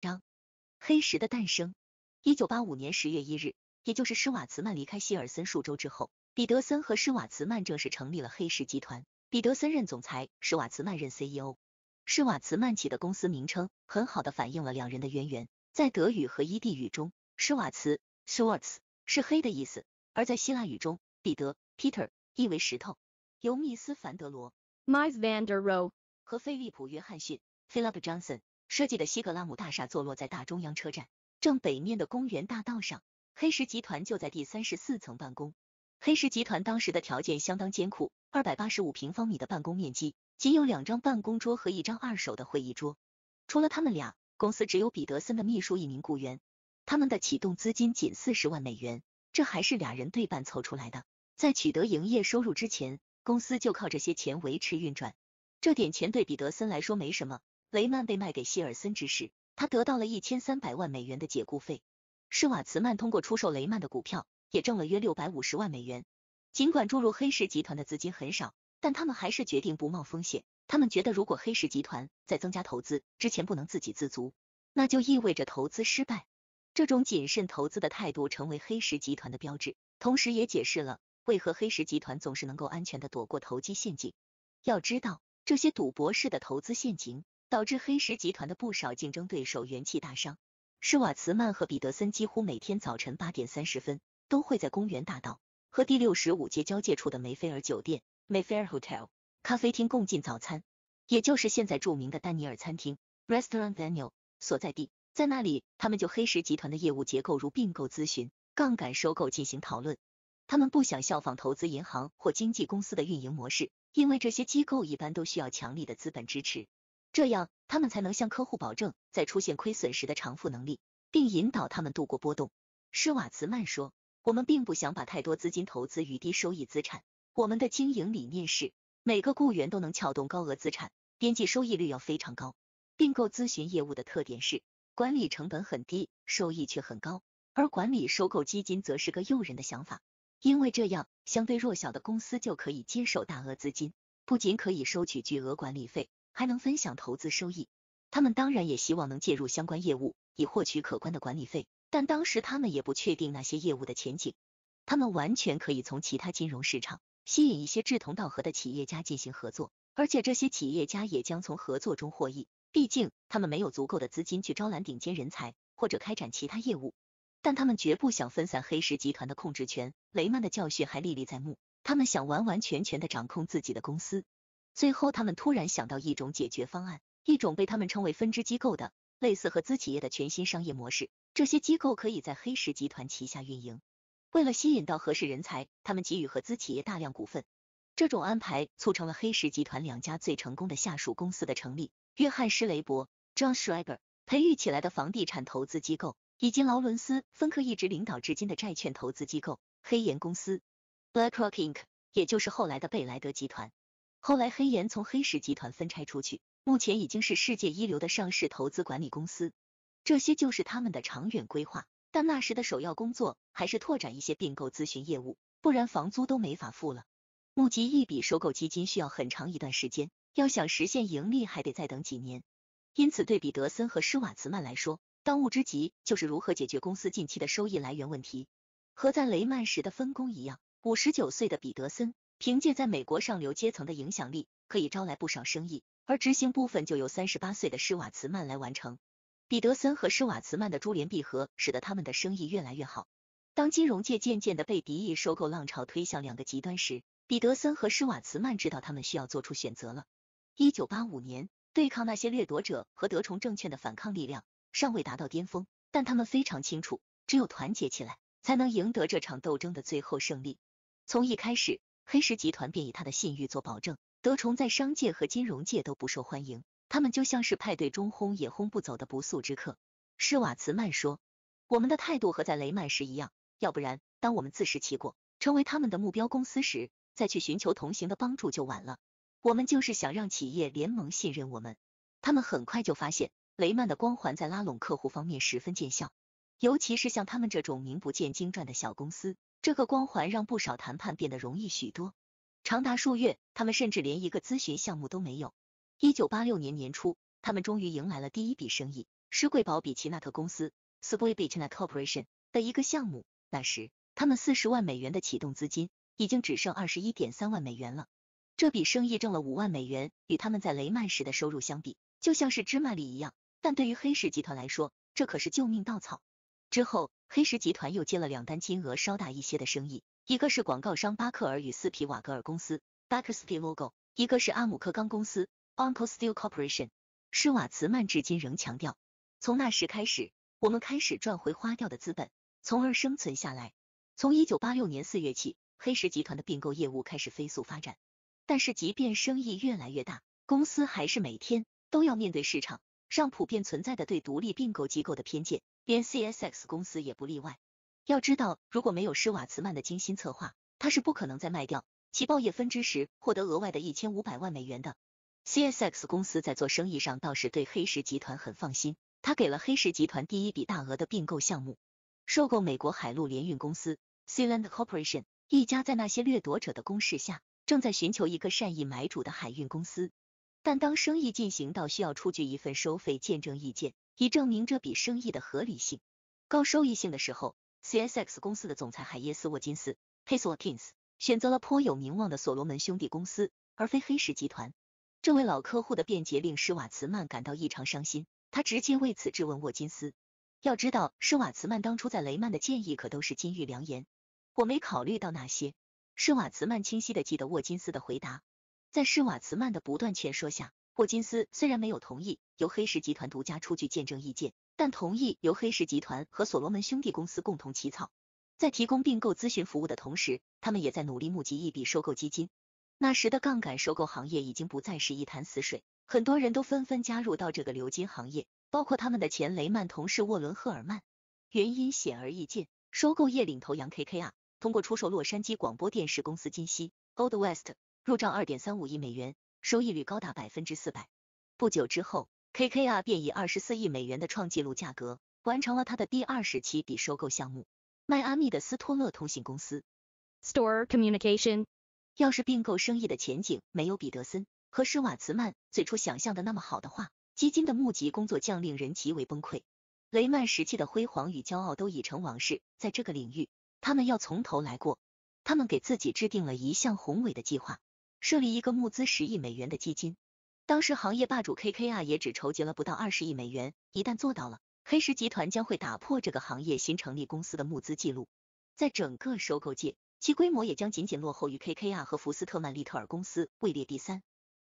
张黑石的诞生，一九八五年十月一日，也就是施瓦茨曼离开希尔森数周之后，彼得森和施瓦茨曼正式成立了黑石集团，彼得森任总裁，施瓦茨曼任 CEO。施瓦茨曼起的公司名称很好的反映了两人的渊源，在德语和伊地语中，施瓦茨 （Schwarz） 是黑的意思，而在希腊语中，彼得 （Peter） 意为石头。由密斯·凡德罗 （Mies van der Rohe） 和菲利普·约翰逊 （Philip Johnson）。设计的西格拉姆大厦坐落在大中央车站正北面的公园大道上，黑石集团就在第三十四层办公。黑石集团当时的条件相当艰苦，二百八十五平方米的办公面积仅有两张办公桌和一张二手的会议桌。除了他们俩，公司只有彼得森的秘书一名雇员。他们的启动资金仅四十万美元，这还是俩人对半凑出来的。在取得营业收入之前，公司就靠这些钱维持运转。这点钱对彼得森来说没什么。雷曼被卖给希尔森之时，他得到了一千三百万美元的解雇费。施瓦茨曼通过出售雷曼的股票，也挣了约六百五十万美元。尽管注入黑石集团的资金很少，但他们还是决定不冒风险。他们觉得，如果黑石集团在增加投资之前不能自给自足，那就意味着投资失败。这种谨慎投资的态度成为黑石集团的标志，同时也解释了为何黑石集团总是能够安全的躲过投机陷阱。要知道，这些赌博式的投资陷阱。导致黑石集团的不少竞争对手元气大伤。施瓦茨曼和彼得森几乎每天早晨八点三十分都会在公园大道和第六十五街交界处的梅菲尔酒店 （Mayfair Hotel） 咖啡厅共进早餐，也就是现在著名的丹尼尔餐厅 （Restaurant v e n u e 所在地。在那里，他们就黑石集团的业务结构，如并购咨询、杠杆收购进行讨论。他们不想效仿投资银行或经纪公司的运营模式，因为这些机构一般都需要强力的资本支持。这样，他们才能向客户保证在出现亏损时的偿付能力，并引导他们度过波动。施瓦茨曼说：“我们并不想把太多资金投资于低收益资产。我们的经营理念是，每个雇员都能撬动高额资产，边际收益率要非常高。并购咨询业务的特点是，管理成本很低，收益却很高。而管理收购基金则是个诱人的想法，因为这样相对弱小的公司就可以接手大额资金，不仅可以收取巨额管理费。”还能分享投资收益，他们当然也希望能介入相关业务，以获取可观的管理费。但当时他们也不确定那些业务的前景，他们完全可以从其他金融市场吸引一些志同道合的企业家进行合作，而且这些企业家也将从合作中获益。毕竟他们没有足够的资金去招揽顶尖人才或者开展其他业务，但他们绝不想分散黑石集团的控制权。雷曼的教训还历历在目，他们想完完全全的掌控自己的公司。最后，他们突然想到一种解决方案，一种被他们称为分支机构的类似合资企业的全新商业模式。这些机构可以在黑石集团旗下运营。为了吸引到合适人才，他们给予合资企业大量股份。这种安排促成了黑石集团两家最成功的下属公司的成立：约翰施雷伯 （John Schreiber） 培育起来的房地产投资机构，以及劳伦斯·芬克一直领导至今的债券投资机构黑岩公司 （BlackRock Inc.），也就是后来的贝莱德集团。后来，黑岩从黑石集团分拆出去，目前已经是世界一流的上市投资管理公司。这些就是他们的长远规划，但那时的首要工作还是拓展一些并购咨询业务，不然房租都没法付了。募集一笔收购基金需要很长一段时间，要想实现盈利，还得再等几年。因此，对比德森和施瓦茨曼来说，当务之急就是如何解决公司近期的收益来源问题。和在雷曼时的分工一样，五十九岁的彼得森。凭借在美国上流阶层的影响力，可以招来不少生意。而执行部分就由三十八岁的施瓦茨曼来完成。彼得森和施瓦茨曼的珠联璧合，使得他们的生意越来越好。当金融界渐渐的被敌意收购浪潮推向两个极端时，彼得森和施瓦茨曼知道他们需要做出选择。了一九八五年，对抗那些掠夺者和德崇证券的反抗力量尚未达到巅峰，但他们非常清楚，只有团结起来，才能赢得这场斗争的最后胜利。从一开始。黑石集团便以他的信誉做保证。德崇在商界和金融界都不受欢迎，他们就像是派对中轰也轰不走的不速之客。施瓦茨曼说：“我们的态度和在雷曼时一样，要不然当我们自食其果，成为他们的目标公司时，再去寻求同行的帮助就晚了。我们就是想让企业联盟信任我们。他们很快就发现，雷曼的光环在拉拢客户方面十分见效，尤其是像他们这种名不见经传的小公司。”这个光环让不少谈判变得容易许多。长达数月，他们甚至连一个咨询项目都没有。一九八六年年初，他们终于迎来了第一笔生意——施贵宝比奇纳特公司 （Squib Beach Corporation） 的一个项目。那时，他们四十万美元的启动资金已经只剩二十一点三万美元了。这笔生意挣了五万美元，与他们在雷曼时的收入相比，就像是芝麻粒一样。但对于黑市集团来说，这可是救命稻草。之后，黑石集团又接了两单金额稍大一些的生意，一个是广告商巴克尔与斯皮瓦格尔公司，Baker s f i e g d l 一个是阿姆克钢公司 u n c l e Steel Corporation。施瓦茨曼至今仍强调，从那时开始，我们开始赚回花掉的资本，从而生存下来。从一九八六年四月起，黑石集团的并购业务开始飞速发展。但是，即便生意越来越大，公司还是每天都要面对市场。上普遍存在的对独立并购机构的偏见，连 CSX 公司也不例外。要知道，如果没有施瓦茨曼的精心策划，他是不可能在卖掉其报业分支时获得额外的一千五百万美元的。CSX 公司在做生意上倒是对黑石集团很放心，他给了黑石集团第一笔大额的并购项目，收购美国海陆联运公司 Cland Corporation 一家在那些掠夺者的攻势下正在寻求一个善意买主的海运公司。但当生意进行到需要出具一份收费见证意见，以证明这笔生意的合理性、高收益性的时候，CSX 公司的总裁海耶斯沃金斯 h a 沃金 s w a t i n s 选择了颇有名望的所罗门兄弟公司，而非黑石集团。这位老客户的辩解令施瓦茨曼感到异常伤心，他直接为此质问沃金斯。要知道，施瓦茨曼当初在雷曼的建议可都是金玉良言，我没考虑到那些。施瓦茨曼清晰的记得沃金斯的回答。在施瓦茨曼的不断劝说下，霍金斯虽然没有同意由黑石集团独家出具见证意见，但同意由黑石集团和所罗门兄弟公司共同起草。在提供并购咨询服务的同时，他们也在努力募集一笔收购基金。那时的杠杆收购行业已经不再是一潭死水，很多人都纷纷加入到这个流金行业，包括他们的前雷曼同事沃伦赫尔曼。原因显而易见，收购业领头羊 KKR 通过出售洛杉矶广播电视公司金希 Old West。入账二点三五亿美元，收益率高达百分之四百。不久之后，KKR 便以二十四亿美元的创纪录价格完成了他的第二十期笔收购项目——迈阿密的斯托勒通信公司。Stor e Communication。要是并购生意的前景没有彼得森和施瓦茨曼最初想象的那么好的话，基金的募集工作将令人极为崩溃。雷曼时期的辉煌与骄傲都已成往事，在这个领域，他们要从头来过。他们给自己制定了一项宏伟的计划。设立一个募资十亿美元的基金，当时行业霸主 KKR 也只筹集了不到二十亿美元。一旦做到了，黑石集团将会打破这个行业新成立公司的募资记录，在整个收购界，其规模也将仅仅落后于 KKR 和福斯特曼利特尔公司，位列第三。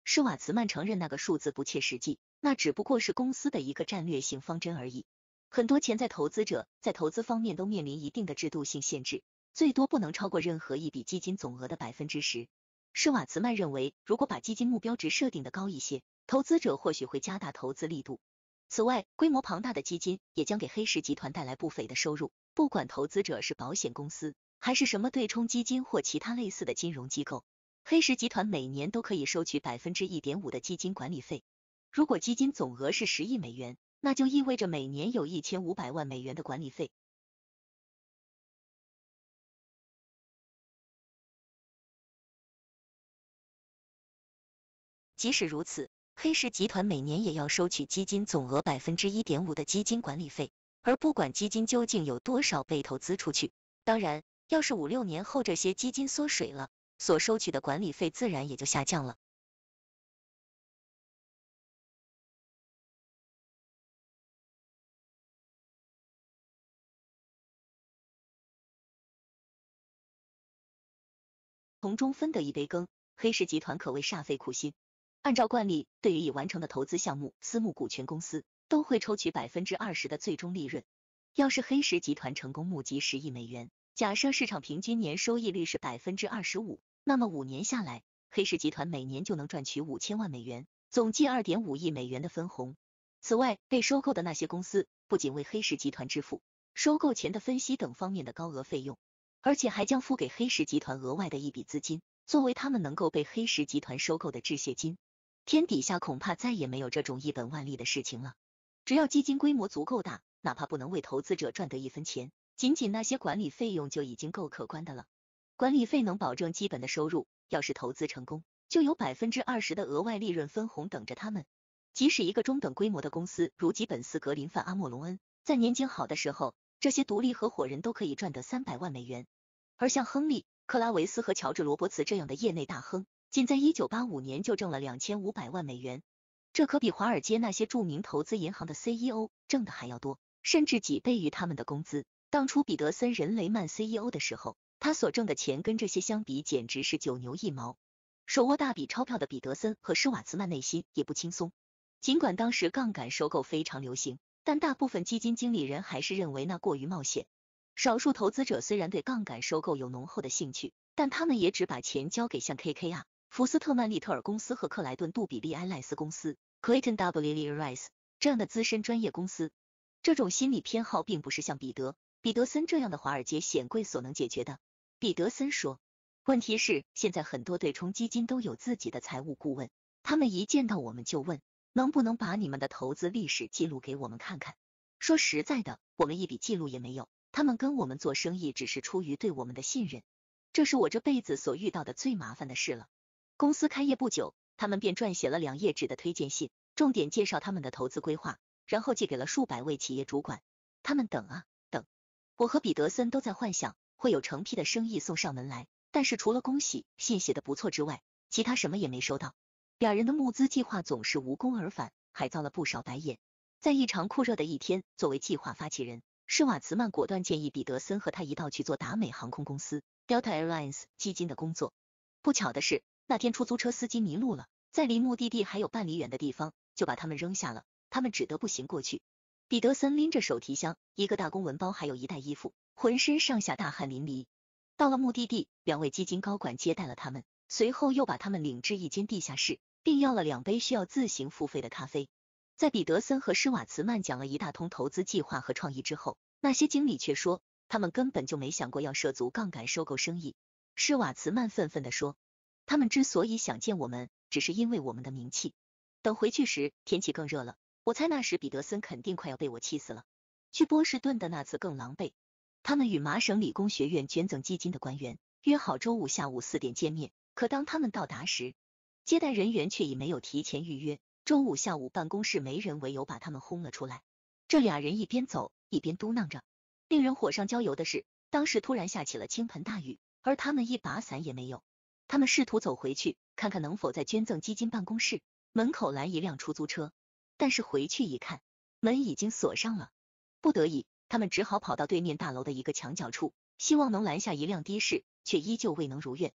施瓦茨曼承认那个数字不切实际，那只不过是公司的一个战略性方针而已。很多潜在投资者在投资方面都面临一定的制度性限制，最多不能超过任何一笔基金总额的百分之十。施瓦茨曼认为，如果把基金目标值设定的高一些，投资者或许会加大投资力度。此外，规模庞大的基金也将给黑石集团带来不菲的收入。不管投资者是保险公司，还是什么对冲基金或其他类似的金融机构，黑石集团每年都可以收取百分之一点五的基金管理费。如果基金总额是十亿美元，那就意味着每年有一千五百万美元的管理费。即使如此，黑石集团每年也要收取基金总额百分之一点五的基金管理费，而不管基金究竟有多少被投资出去。当然，要是五六年后这些基金缩水了，所收取的管理费自然也就下降了。从中分得一杯羹，黑石集团可谓煞费苦心。按照惯例，对于已完成的投资项目，私募股权公司都会抽取百分之二十的最终利润。要是黑石集团成功募集十亿美元，假设市场平均年收益率是百分之二十五，那么五年下来，黑石集团每年就能赚取五千万美元，总计二点五亿美元的分红。此外，被收购的那些公司不仅为黑石集团支付收购前的分析等方面的高额费用，而且还将付给黑石集团额外的一笔资金，作为他们能够被黑石集团收购的致谢金。天底下恐怕再也没有这种一本万利的事情了。只要基金规模足够大，哪怕不能为投资者赚得一分钱，仅仅那些管理费用就已经够可观的了。管理费能保证基本的收入，要是投资成功，就有百分之二十的额外利润分红等着他们。即使一个中等规模的公司，如吉本斯、格林范、阿莫隆恩，在年景好的时候，这些独立合伙人都可以赚得三百万美元。而像亨利、克拉维斯和乔治·罗伯茨这样的业内大亨。仅在1985年就挣了2500万美元，这可比华尔街那些著名投资银行的 CEO 挣的还要多，甚至几倍于他们的工资。当初彼得森任雷曼 CEO 的时候，他所挣的钱跟这些相比简直是九牛一毛。手握大笔钞票的彼得森和施瓦茨曼内心也不轻松。尽管当时杠杆收购非常流行，但大部分基金经理人还是认为那过于冒险。少数投资者虽然对杠杆收购有浓厚的兴趣，但他们也只把钱交给像 KKR。福斯特曼利特尔公司和克莱顿杜比利安赖斯公司 （Clayton W. l e Rice） 这样的资深专业公司，这种心理偏好并不是像彼得·彼得森这样的华尔街显贵所能解决的。彼得森说：“问题是现在很多对冲基金都有自己的财务顾问，他们一见到我们就问能不能把你们的投资历史记录给我们看看。说实在的，我们一笔记录也没有。他们跟我们做生意只是出于对我们的信任，这是我这辈子所遇到的最麻烦的事了。”公司开业不久，他们便撰写了两页纸的推荐信，重点介绍他们的投资规划，然后寄给了数百位企业主管。他们等啊等，我和彼得森都在幻想会有成批的生意送上门来，但是除了恭喜信写的不错之外，其他什么也没收到。俩人的募资计划总是无功而返，还遭了不少白眼。在异常酷热的一天，作为计划发起人，施瓦茨曼果断建议彼得森和他一道去做达美航空公司 Delta Airlines 基金的工作。不巧的是。那天出租车司机迷路了，在离目的地还有半里远的地方就把他们扔下了，他们只得步行过去。彼得森拎着手提箱、一个大公文包，还有一袋衣服，浑身上下大汗淋漓。到了目的地，两位基金高管接待了他们，随后又把他们领至一间地下室，并要了两杯需要自行付费的咖啡。在彼得森和施瓦茨曼讲了一大通投资计划和创意之后，那些经理却说他们根本就没想过要涉足杠杆收购生意。施瓦茨曼愤愤的说。他们之所以想见我们，只是因为我们的名气。等回去时，天气更热了。我猜那时彼得森肯定快要被我气死了。去波士顿的那次更狼狈。他们与麻省理工学院捐赠基金的官员约好周五下午四点见面，可当他们到达时，接待人员却以没有提前预约、周五下午办公室没人为由把他们轰了出来。这俩人一边走一边嘟囔着。令人火上浇油的是，当时突然下起了倾盆大雨，而他们一把伞也没有。他们试图走回去，看看能否在捐赠基金办公室门口拦一辆出租车。但是回去一看，门已经锁上了。不得已，他们只好跑到对面大楼的一个墙角处，希望能拦下一辆的士，却依旧未能如愿。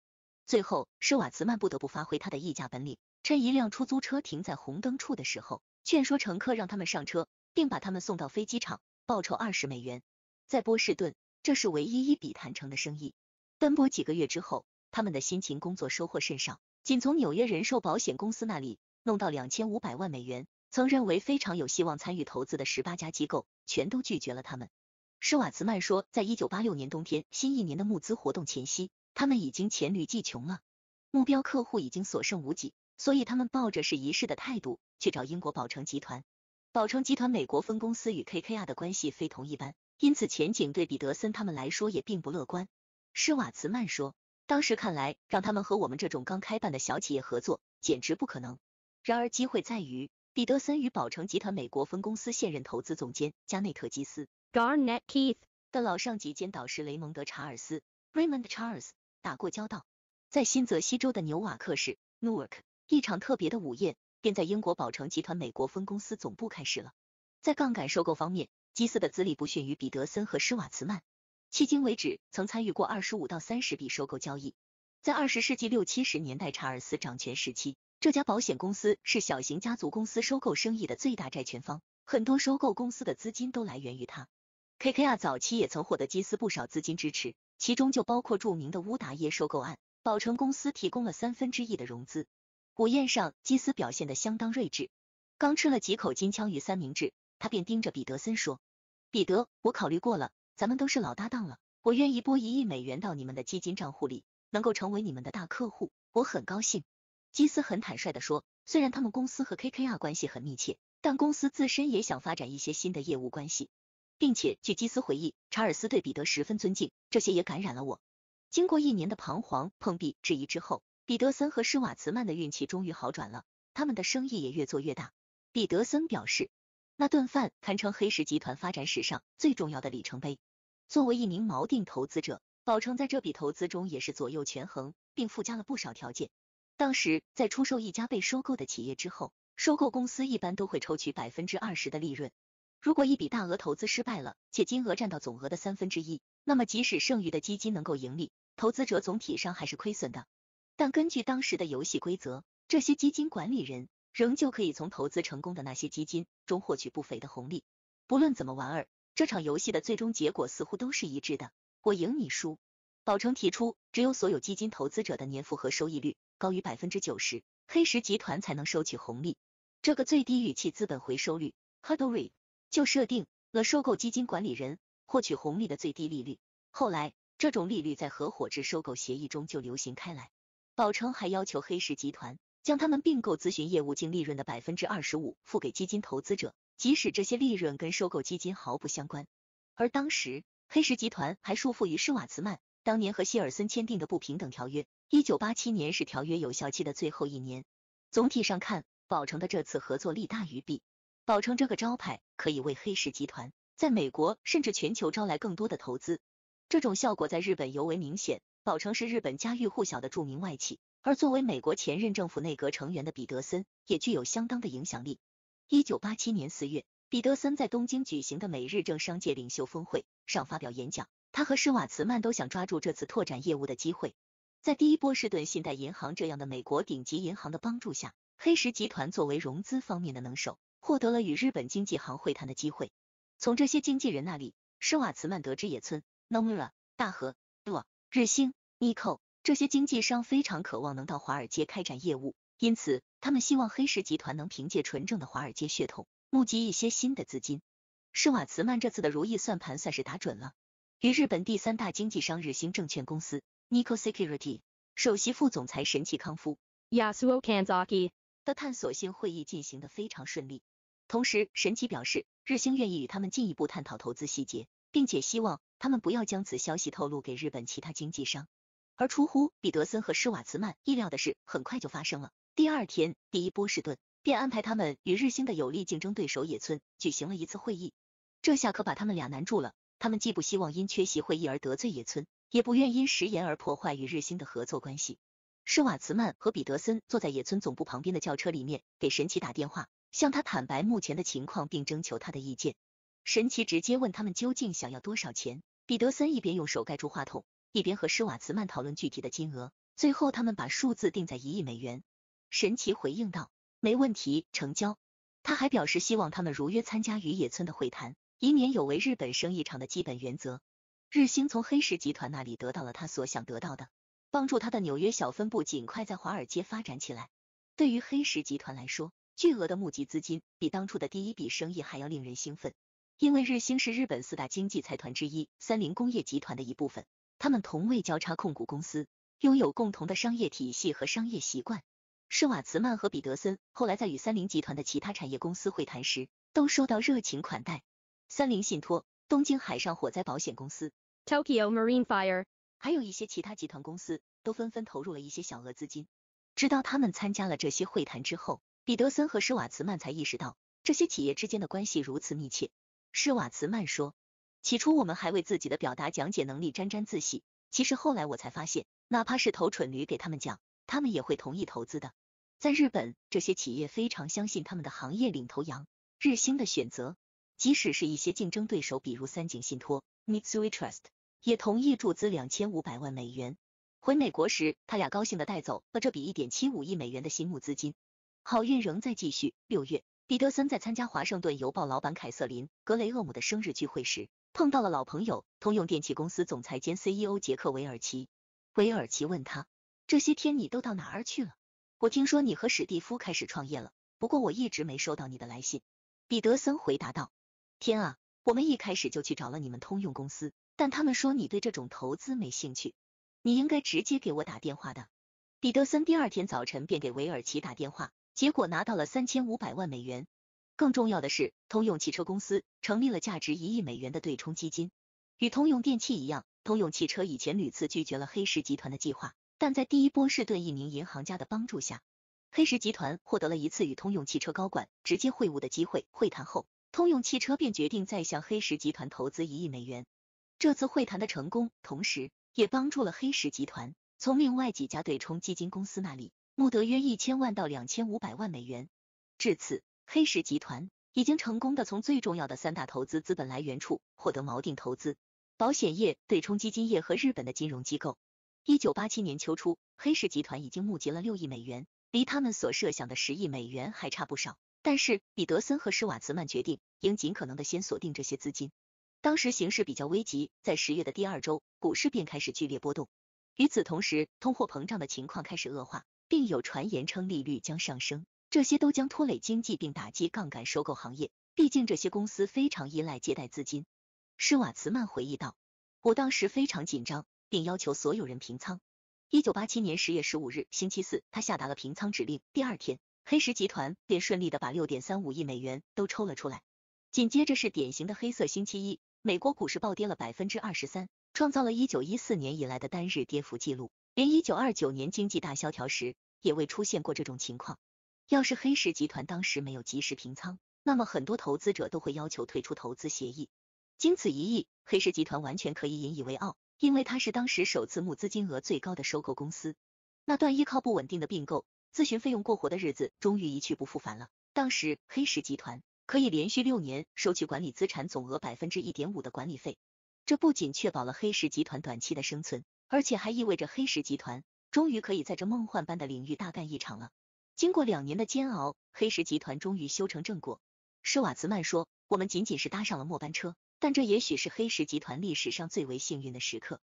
最后，施瓦茨曼不得不发挥他的议价本领，趁一辆出租车停在红灯处的时候，劝说乘客让他们上车，并把他们送到飞机场，报酬二十美元。在波士顿，这是唯一一笔谈成的生意。奔波几个月之后。他们的辛勤工作收获甚少，仅从纽约人寿保险公司那里弄到两千五百万美元。曾认为非常有希望参与投资的十八家机构，全都拒绝了他们。施瓦茨曼说，在一九八六年冬天新一年的募资活动前夕，他们已经黔驴技穷了，目标客户已经所剩无几，所以他们抱着试一试的态度去找英国宝诚集团。宝诚集团美国分公司与 KKR 的关系非同一般，因此前景对彼得森他们来说也并不乐观。施瓦茨曼说。当时看来，让他们和我们这种刚开办的小企业合作简直不可能。然而，机会在于彼得森与宝城集团美国分公司现任投资总监加内特·基斯 g a r n e t t Keith） 的老上级兼导师雷蒙德·查尔斯 （Raymond Charles） 打过交道。在新泽西州的纽瓦克市 （Newark），一场特别的午宴便在英国宝城集团美国分公司总部开始了。在杠杆收购方面，基斯的资历不逊于彼得森和施瓦茨曼。迄今为止，曾参与过二十五到三十笔收购交易。在二十世纪六七十年代查尔斯掌权时期，这家保险公司是小型家族公司收购生意的最大债权方，很多收购公司的资金都来源于它。K K R 早期也曾获得基斯不少资金支持，其中就包括著名的乌达耶收购案，宝诚公司提供了三分之一的融资。午宴上，基斯表现得相当睿智，刚吃了几口金枪鱼三明治，他便盯着彼得森说：“彼得，我考虑过了。”咱们都是老搭档了，我愿意拨一亿美元到你们的基金账户里，能够成为你们的大客户，我很高兴。基斯很坦率的说，虽然他们公司和 KKR 关系很密切，但公司自身也想发展一些新的业务关系，并且据基斯回忆，查尔斯对彼得十分尊敬，这些也感染了我。经过一年的彷徨、碰壁、质疑之后，彼得森和施瓦茨曼的运气终于好转了，他们的生意也越做越大。彼得森表示。那顿饭堪称黑石集团发展史上最重要的里程碑。作为一名锚定投资者，宝成在这笔投资中也是左右权衡，并附加了不少条件。当时在出售一家被收购的企业之后，收购公司一般都会抽取百分之二十的利润。如果一笔大额投资失败了，且金额占到总额的三分之一，那么即使剩余的基金能够盈利，投资者总体上还是亏损的。但根据当时的游戏规则，这些基金管理人。仍旧可以从投资成功的那些基金中获取不菲的红利。不论怎么玩儿，这场游戏的最终结果似乎都是一致的：我赢你输。宝成提出，只有所有基金投资者的年复合收益率高于百分之九十，黑石集团才能收取红利。这个最低预期资本回收率 （hard rate） 就设定了收购基金管理人获取红利的最低利率。后来，这种利率在合伙制收购协议中就流行开来。宝成还要求黑石集团。将他们并购咨询业务净利润的百分之二十五付给基金投资者，即使这些利润跟收购基金毫不相关。而当时黑石集团还束缚于施瓦茨曼当年和希尔森签订的不平等条约。一九八七年是条约有效期的最后一年。总体上看，宝成的这次合作利大于弊。宝成这个招牌可以为黑石集团在美国甚至全球招来更多的投资。这种效果在日本尤为明显。宝成是日本家喻户晓的著名外企。而作为美国前任政府内阁成员的彼得森也具有相当的影响力。一九八七年四月，彼得森在东京举行的美日政商界领袖峰会上发表演讲。他和施瓦茨曼都想抓住这次拓展业务的机会。在第一波士顿信贷银行这样的美国顶级银行的帮助下，黑石集团作为融资方面的能手，获得了与日本经济行会谈的机会。从这些经纪人那里，施瓦茨曼得知野村、Nomura、大和、Do 日兴、Nico。这些经纪商非常渴望能到华尔街开展业务，因此他们希望黑石集团能凭借纯正的华尔街血统募集一些新的资金。施瓦茨曼这次的如意算盘算是打准了。与日本第三大经纪商日兴证券公司 （Nikko Security） 首席副总裁神崎康夫 （Yasuoka n z a k i 的探索性会议进行的非常顺利。同时，神崎表示，日兴愿意与他们进一步探讨投资细节，并且希望他们不要将此消息透露给日本其他经纪商。而出乎彼得森和施瓦茨曼意料的事很快就发生了。第二天，第一波士顿便安排他们与日星的有力竞争对手野村举行了一次会议。这下可把他们俩难住了。他们既不希望因缺席会议而得罪野村，也不愿因食言而破坏与日星的合作关系。施瓦茨曼和彼得森坐在野村总部旁边的轿车里面，给神奇打电话，向他坦白目前的情况，并征求他的意见。神奇直接问他们究竟想要多少钱。彼得森一边用手盖住话筒。一边和施瓦茨曼讨论具体的金额，最后他们把数字定在一亿美元。神奇回应道：“没问题，成交。”他还表示希望他们如约参加与野村的会谈，以免有违日本生意场的基本原则。日兴从黑石集团那里得到了他所想得到的帮助，他的纽约小分部尽快在华尔街发展起来。对于黑石集团来说，巨额的募集资金比当初的第一笔生意还要令人兴奋，因为日兴是日本四大经济财团之一三菱工业集团的一部分。他们同为交叉控股公司，拥有共同的商业体系和商业习惯。施瓦茨曼和彼得森后来在与三菱集团的其他产业公司会谈时，都受到热情款待。三菱信托、东京海上火灾保险公司、Tokyo Marine Fire，还有一些其他集团公司，都纷纷投入了一些小额资金。直到他们参加了这些会谈之后，彼得森和施瓦茨曼才意识到这些企业之间的关系如此密切。施瓦茨曼说。起初我们还为自己的表达讲解能力沾沾自喜，其实后来我才发现，哪怕是头蠢驴给他们讲，他们也会同意投资的。在日本，这些企业非常相信他们的行业领头羊日兴的选择，即使是一些竞争对手，比如三井信托 Mitsui Trust，也同意注资两千五百万美元。回美国时，他俩高兴的带走了这笔一点七五亿美元的新募资金。好运仍在继续。六月，彼得森在参加《华盛顿邮报》老板凯瑟琳格雷厄姆的生日聚会时。碰到了老朋友，通用电气公司总裁兼 CEO 杰克·韦尔奇。韦尔奇问他：“这些天你都到哪儿去了？我听说你和史蒂夫开始创业了，不过我一直没收到你的来信。”彼得森回答道：“天啊，我们一开始就去找了你们通用公司，但他们说你对这种投资没兴趣。你应该直接给我打电话的。”彼得森第二天早晨便给韦尔奇打电话，结果拿到了三千五百万美元。更重要的是，通用汽车公司成立了价值一亿美元的对冲基金。与通用电气一样，通用汽车以前屡次拒绝了黑石集团的计划，但在第一波士顿一名银行家的帮助下，黑石集团获得了一次与通用汽车高管直接会晤的机会。会谈后，通用汽车便决定再向黑石集团投资一亿美元。这次会谈的成功，同时也帮助了黑石集团从另外几家对冲基金公司那里募得约一千万到两千五百万美元。至此。黑石集团已经成功的从最重要的三大投资资本来源处获得锚定投资：保险业、对冲基金业和日本的金融机构。一九八七年秋初，黑石集团已经募集了六亿美元，离他们所设想的十亿美元还差不少。但是，彼得森和施瓦茨曼决定应尽可能的先锁定这些资金。当时形势比较危急，在十月的第二周，股市便开始剧烈波动。与此同时，通货膨胀的情况开始恶化，并有传言称利率将上升。这些都将拖累经济并打击杠杆收购行业。毕竟这些公司非常依赖借贷资金。施瓦茨曼回忆道：“我当时非常紧张，并要求所有人平仓。”一九八七年十月十五日，星期四，他下达了平仓指令。第二天，黑石集团便顺利的把六点三五亿美元都抽了出来。紧接着是典型的黑色星期一，美国股市暴跌了百分之二十三，创造了一九一四年以来的单日跌幅记录，连一九二九年经济大萧条时也未出现过这种情况。要是黑石集团当时没有及时平仓，那么很多投资者都会要求退出投资协议。经此一役，黑石集团完全可以引以为傲，因为它是当时首次募资金额最高的收购公司。那段依靠不稳定的并购咨询费用过活的日子，终于一去不复返了。当时，黑石集团可以连续六年收取管理资产总额百分之一点五的管理费，这不仅确保了黑石集团短期的生存，而且还意味着黑石集团终于可以在这梦幻般的领域大干一场了。经过两年的煎熬，黑石集团终于修成正果。施瓦茨曼说：“我们仅仅是搭上了末班车，但这也许是黑石集团历史上最为幸运的时刻。”